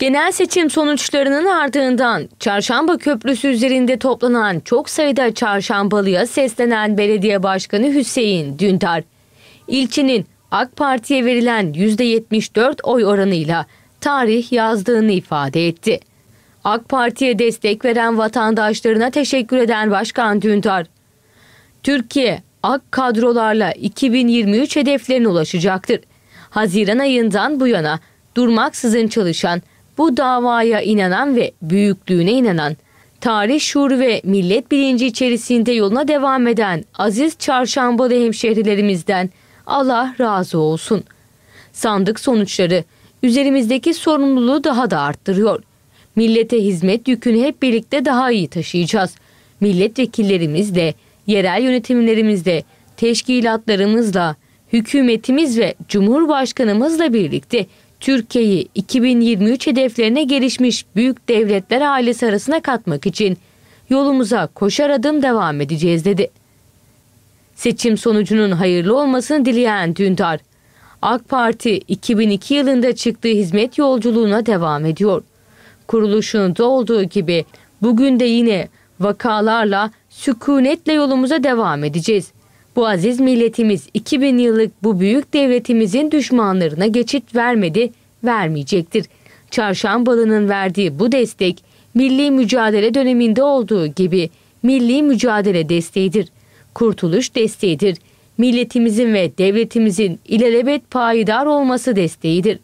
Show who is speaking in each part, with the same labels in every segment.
Speaker 1: Genel seçim sonuçlarının ardından Çarşamba Köprüsü üzerinde toplanan çok sayıda çarşambalıya seslenen belediye başkanı Hüseyin Dündar, ilçenin AK Parti'ye verilen %74 oy oranıyla tarih yazdığını ifade etti. AK Parti'ye destek veren vatandaşlarına teşekkür eden Başkan Dündar, Türkiye AK kadrolarla 2023 hedeflerine ulaşacaktır. Haziran ayından bu yana durmaksızın çalışan bu davaya inanan ve büyüklüğüne inanan, tarih şuuru ve millet bilinci içerisinde yoluna devam eden aziz çarşambalı hemşehrilerimizden Allah razı olsun. Sandık sonuçları üzerimizdeki sorumluluğu daha da arttırıyor. Millete hizmet yükünü hep birlikte daha iyi taşıyacağız. Milletvekillerimizle, yerel yönetimlerimizle, teşkilatlarımızla, hükümetimiz ve Cumhurbaşkanımızla birlikte Türkiye'yi 2023 hedeflerine gelişmiş büyük devletler ailesi arasına katmak için yolumuza koşar adım devam edeceğiz dedi. Seçim sonucunun hayırlı olmasını dileyen Dündar, AK Parti 2002 yılında çıktığı hizmet yolculuğuna devam ediyor. Kuruluşunda olduğu gibi bugün de yine vakalarla sükunetle yolumuza devam edeceğiz. Bu aziz milletimiz 2000 yıllık bu büyük devletimizin düşmanlarına geçit vermedi, vermeyecektir. Çarşambalı'nın verdiği bu destek milli mücadele döneminde olduğu gibi milli mücadele desteğidir. Kurtuluş desteğidir. Milletimizin ve devletimizin ilelebet payidar olması desteğidir.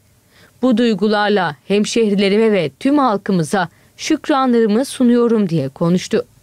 Speaker 1: Bu duygularla hemşehrilerime ve tüm halkımıza şükranlarımı sunuyorum diye konuştu.